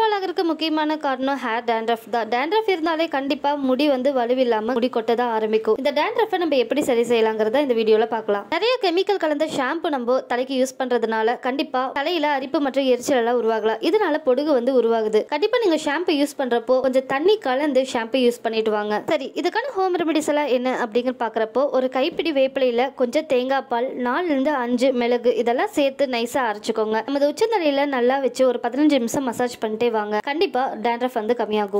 fall ஆகிறதுக்கு முக்கியமான காரணம் ஹேர் டேண்ட்ரஃப் தான் டேண்ட்ரஃப் இருந்தாலே கண்டிப்பாக முடி வந்து வலுவில்லாமல் முடி கொட்டதான் ஆரம்பிக்கும் இந்த டேண்ட்ரஃப் நம்ம எப்படி சரி செய்யலாங்கிறத இந்த வீடியோவில் பார்க்கலாம் நிறைய கெமிக்கல் கலந்த ஷாம்பு நம்ம தலைக்கு யூஸ் பண்ணுறதுனால கண்டிப்பாக தலையில் அரிப்பு மற்றும் எரிச்சல் எல்லாம் உருவாகலாம் இதனால பொடுகு வந்து உருவாகுது கண்டிப்பாக நீங்கள் ஷாம்பு யூஸ் பண்ணுறப்போ கொஞ்சம் தண்ணி கலந்து ஷாம்பு யூஸ் பண்ணிட்டு வாங்க சரி இதுக்கான ஹோம் ரெமடிஸ் எல்லாம் என்ன அப்படிங்கிற பார்க்குறப்போ ஒரு கைப்பிடி வேப்பிலையில் கொஞ்சம் தேங்காய் பால் நாலுலேருந்து அஞ்சு மிளகு இதெல்லாம் சேர்த்து நைஸாக அரைச்சிக்கோங்க நமது உச்சந்தலையில் நல்லா வச்சு ஒரு பதினஞ்சு நிமிஷம் மசாஜ் பண்ணிட்டு குறைவாங்க கண்டிப்பா டேண்ட்ரஃப் வந்து கம்மியாகும்